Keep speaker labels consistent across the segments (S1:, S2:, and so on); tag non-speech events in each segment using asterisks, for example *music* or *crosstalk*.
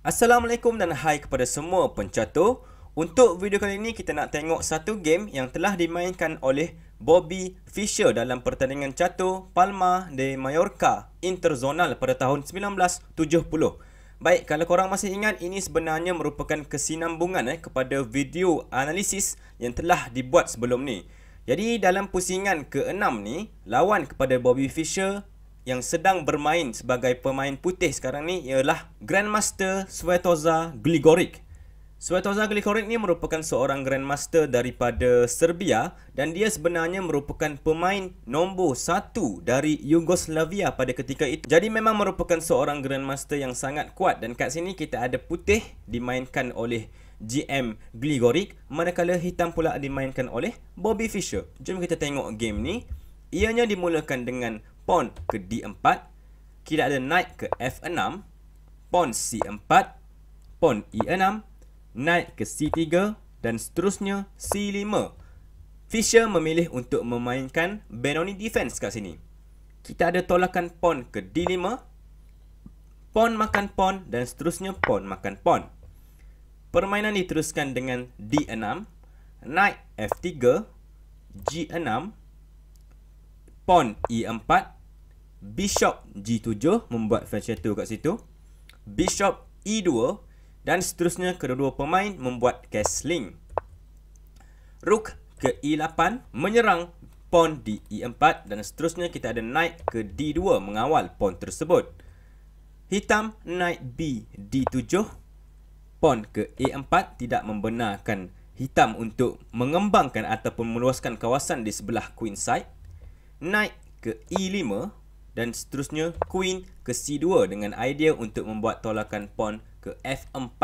S1: Assalamualaikum dan hai kepada semua pencatur. Untuk video kali ini kita nak tengok satu game yang telah dimainkan oleh Bobby Fischer dalam pertandingan catur Palma de Mallorca Interzonal pada tahun 1970. Baik, kalau korang masih ingat, ini sebenarnya merupakan kesinambungan eh, kepada video analisis yang telah dibuat sebelum ni. Jadi, dalam pusingan ke-6 ni, lawan kepada Bobby Fischer yang sedang bermain sebagai pemain putih sekarang ni ialah Grandmaster Svetoza Gligorik. Svetozar Glikorik ni merupakan seorang Grandmaster daripada Serbia dan dia sebenarnya merupakan pemain nombor satu dari Yugoslavia pada ketika itu. Jadi memang merupakan seorang Grandmaster yang sangat kuat dan kat sini kita ada putih dimainkan oleh GM Gligorik manakala hitam pula dimainkan oleh Bobby Fischer. Jom kita tengok game ni. Ianya dimulakan dengan pawn ke D4, kita ada knight ke F6, pawn C4, pawn E6, Naik ke C3 dan seterusnya C5. Fischer memilih untuk memainkan Benoni defense kat sini. Kita ada tolakan pawn ke D5. Pawn makan pawn dan seterusnya pawn makan pawn. Permainan diteruskan dengan D6, Knight F3, G6, pawn E4, bishop G7 membuat fetch kat situ. Bishop E2 dan seterusnya kedua-dua pemain membuat castling. Rook ke E8 menyerang pawn di E4 dan seterusnya kita ada knight ke D2 mengawal pawn tersebut. Hitam knight B D7 pawn ke e A4 tidak membenarkan hitam untuk mengembangkan ataupun meluaskan kawasan di sebelah queen side. Knight ke E5 dan seterusnya queen ke C2 dengan idea untuk membuat tolakan pawn ke F4.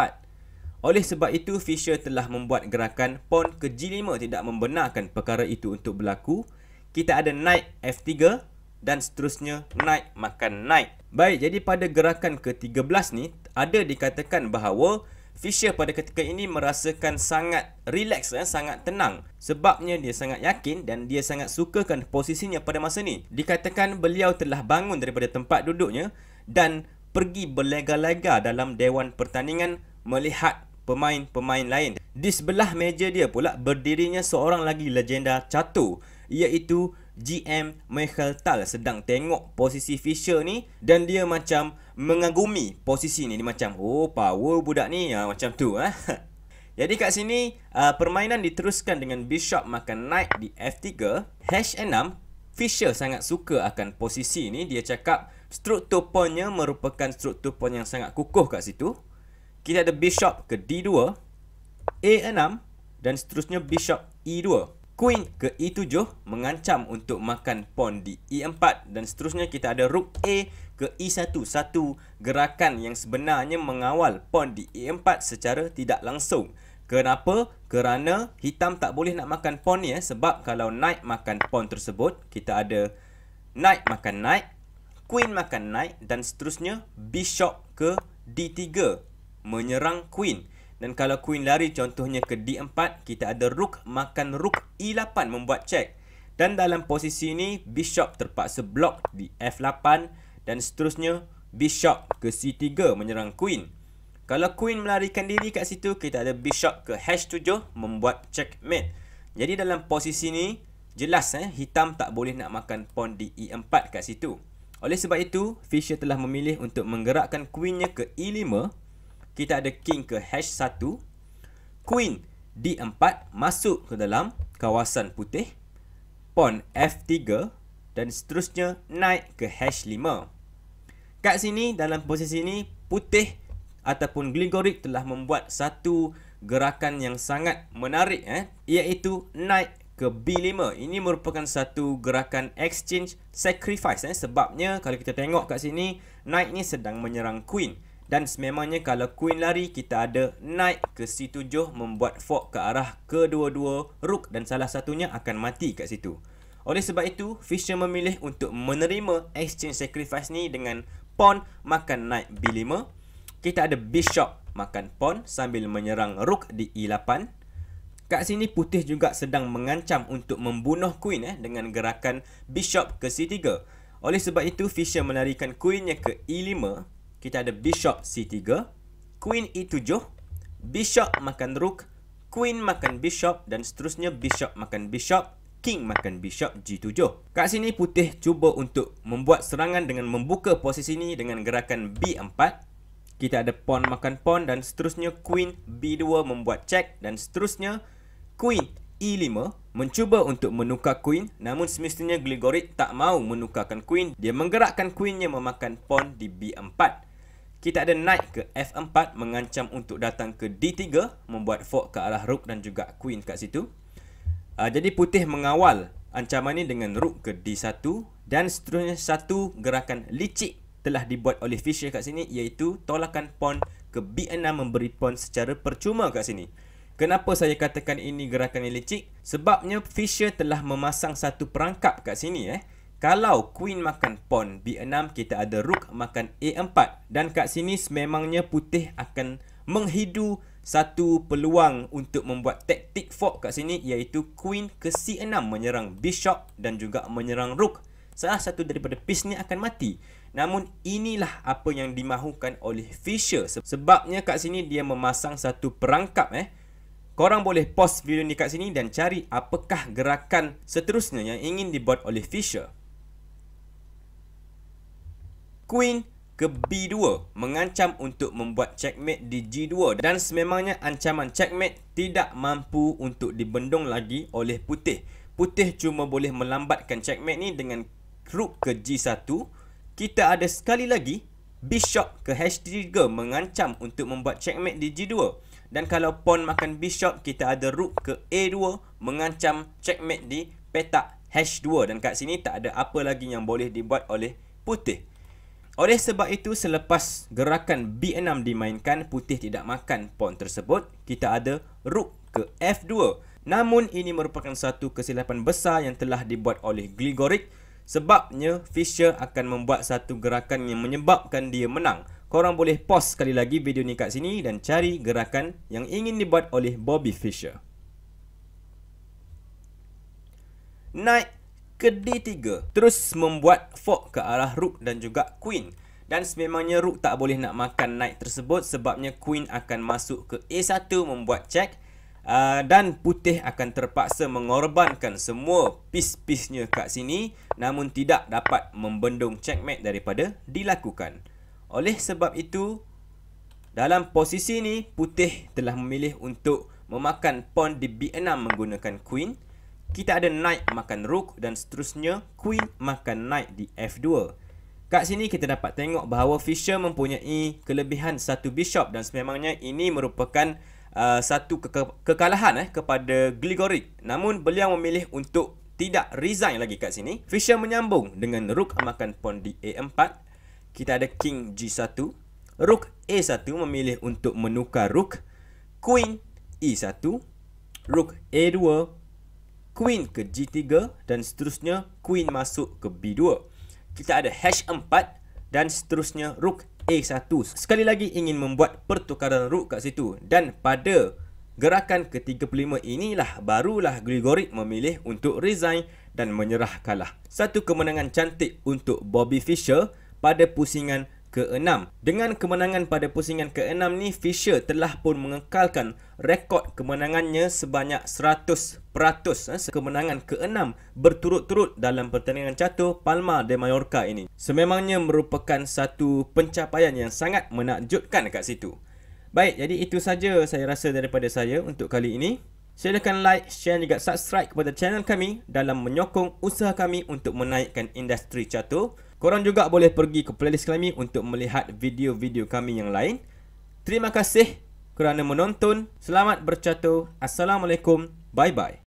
S1: Oleh sebab itu, Fisher telah membuat gerakan pawn ke G5 tidak membenarkan perkara itu untuk berlaku. Kita ada knight F3 dan seterusnya knight makan knight. Baik, jadi pada gerakan ke-13 ni, ada dikatakan bahawa Fisher pada ketika ini merasakan sangat relax, eh, sangat tenang. Sebabnya dia sangat yakin dan dia sangat sukakan posisinya pada masa ni. Dikatakan beliau telah bangun daripada tempat duduknya dan pergi berlega-lega dalam dewan pertandingan melihat pemain-pemain lain. Di sebelah meja dia pula berdirinya seorang lagi legenda catur iaitu GM Michael Tal sedang tengok posisi Fisher ni dan dia macam mengagumi posisi ni. Dia macam, oh power budak ni. Ha, macam tu. Ha. *laughs* Jadi kat sini, uh, permainan diteruskan dengan Bishop makan knight di F3. H6, Fisher sangat suka akan posisi ni. Dia cakap, Struktur pawnnya merupakan struktur pawn yang sangat kukuh kat situ. Kita ada bishop ke D2, A6 dan seterusnya bishop E2. Queen ke E7 mengancam untuk makan pawn di E4 dan seterusnya kita ada rook A ke E1. Satu gerakan yang sebenarnya mengawal pawn di E4 secara tidak langsung. Kenapa? Kerana hitam tak boleh nak makan pawn ni ya. Sebab kalau knight makan pawn tersebut, kita ada knight makan knight queen makan knight dan seterusnya bishop ke d3 menyerang queen dan kalau queen lari contohnya ke d4 kita ada rook makan rook e8 membuat check dan dalam posisi ini bishop terpaksa block di f8 dan seterusnya bishop ke c3 menyerang queen kalau queen melarikan diri kat situ kita ada bishop ke h7 membuat checkmate jadi dalam posisi ini jelas eh hitam tak boleh nak makan pawn di e4 kat situ oleh sebab itu, Fischer telah memilih untuk menggerakkan queennya ke E5. Kita ada king ke H1. Queen D4 masuk ke dalam kawasan putih. Pawn F3 dan seterusnya naik ke H5. Kat sini, dalam posisi ini, putih ataupun Gligorik telah membuat satu gerakan yang sangat menarik. Eh, iaitu naik ke B5. Ini merupakan satu gerakan exchange sacrifice. Eh? Sebabnya kalau kita tengok kat sini, knight ni sedang menyerang queen. Dan sememangnya kalau queen lari, kita ada knight ke C7 membuat fork ke arah kedua-dua rook dan salah satunya akan mati kat situ. Oleh sebab itu, Fisher memilih untuk menerima exchange sacrifice ni dengan pawn makan knight B5. Kita ada bishop makan pawn sambil menyerang rook di E8. Kat sini putih juga sedang mengancam untuk membunuh queen eh dengan gerakan bishop ke c3. Oleh sebab itu Fisher melarikan queennya ke e5. Kita ada bishop c3, queen e7, bishop makan rook, queen makan bishop dan seterusnya bishop makan bishop, king makan bishop g7. Kat sini putih cuba untuk membuat serangan dengan membuka posisi ini dengan gerakan b4. Kita ada pawn makan pawn dan seterusnya queen b2 membuat check dan seterusnya Queen E5 mencuba untuk menukar Queen namun semestinya Gligorit tak mau menukarkan Queen. Dia menggerakkan queennya memakan pawn di B4. Kita ada Knight ke F4 mengancam untuk datang ke D3 membuat fork ke arah Rook dan juga Queen kat situ. Uh, jadi putih mengawal ancaman ini dengan Rook ke D1 dan seterusnya satu gerakan licik telah dibuat oleh Fischer kat sini iaitu tolakan pawn ke B6 memberi pawn secara percuma kat sini. Kenapa saya katakan ini gerakan yang licik? Sebabnya Fisher telah memasang satu perangkap kat sini eh. Kalau Queen makan Pawn B6, kita ada Rook makan A4. Dan kat sini sememangnya putih akan menghidu satu peluang untuk membuat taktik fork kat sini iaitu Queen ke C6 menyerang Bishop dan juga menyerang Rook. Salah satu daripada piece ni akan mati. Namun inilah apa yang dimahukan oleh Fisher sebabnya kat sini dia memasang satu perangkap eh. Korang boleh pause video ni kat sini dan cari apakah gerakan seterusnya yang ingin dibuat oleh Fischer. Queen ke B2 mengancam untuk membuat checkmate di G2 dan sememangnya ancaman checkmate tidak mampu untuk dibendung lagi oleh putih. Putih cuma boleh melambatkan checkmate ni dengan rook ke G1. Kita ada sekali lagi Bishop ke H3 mengancam untuk membuat checkmate di G2. Dan kalau pawn makan bishop, kita ada rook ke a2 mengancam checkmate di petak h2. Dan kat sini tak ada apa lagi yang boleh dibuat oleh putih. Oleh sebab itu, selepas gerakan b6 dimainkan, putih tidak makan pawn tersebut. Kita ada rook ke f2. Namun, ini merupakan satu kesilapan besar yang telah dibuat oleh Gligorik. Sebabnya, Fischer akan membuat satu gerakan yang menyebabkan dia menang korang boleh pause sekali lagi video ni kat sini dan cari gerakan yang ingin dibuat oleh Bobby Fischer. Knight ke D3, terus membuat fork ke arah rook dan juga queen. Dan sememangnya rook tak boleh nak makan knight tersebut sebabnya queen akan masuk ke A1 membuat check. Uh, dan putih akan terpaksa mengorbankan semua piece-piece-nya kat sini namun tidak dapat membendung checkmate daripada dilakukan. Oleh sebab itu, dalam posisi ini putih telah memilih untuk memakan pawn di B6 menggunakan queen. Kita ada knight makan rook dan seterusnya queen makan knight di F2. Kat sini kita dapat tengok bahawa Fisher mempunyai kelebihan satu bishop dan sememangnya ini merupakan uh, satu ke kekalahan eh, kepada Gligorik. Namun beliau memilih untuk tidak resign lagi kat sini. Fisher menyambung dengan rook makan pawn di A4 kita ada King G1 Rook A1 memilih untuk menukar Rook Queen E1 Rook A2 Queen ke G3 Dan seterusnya Queen masuk ke B2 Kita ada H4 Dan seterusnya Rook A1 Sekali lagi ingin membuat pertukaran Rook kat situ Dan pada gerakan ke-35 inilah Barulah Gregory memilih untuk resign dan menyerah kalah Satu kemenangan cantik untuk Bobby Fischer pada pusingan ke-6. Dengan kemenangan pada pusingan ke-6 ni, Fisher telah pun mengekalkan rekod kemenangannya sebanyak 100%. Eh, kemenangan ke-6 berturut-turut dalam pertandingan catur Palma de Mallorca ini. Sememangnya merupakan satu pencapaian yang sangat menakjubkan kat situ. Baik, jadi itu saja saya rasa daripada saya untuk kali ini. Silakan like, share juga subscribe kepada channel kami dalam menyokong usaha kami untuk menaikkan industri catur. Korang juga boleh pergi ke playlist kami untuk melihat video-video kami yang lain. Terima kasih kerana menonton. Selamat bercatu. Assalamualaikum. Bye-bye.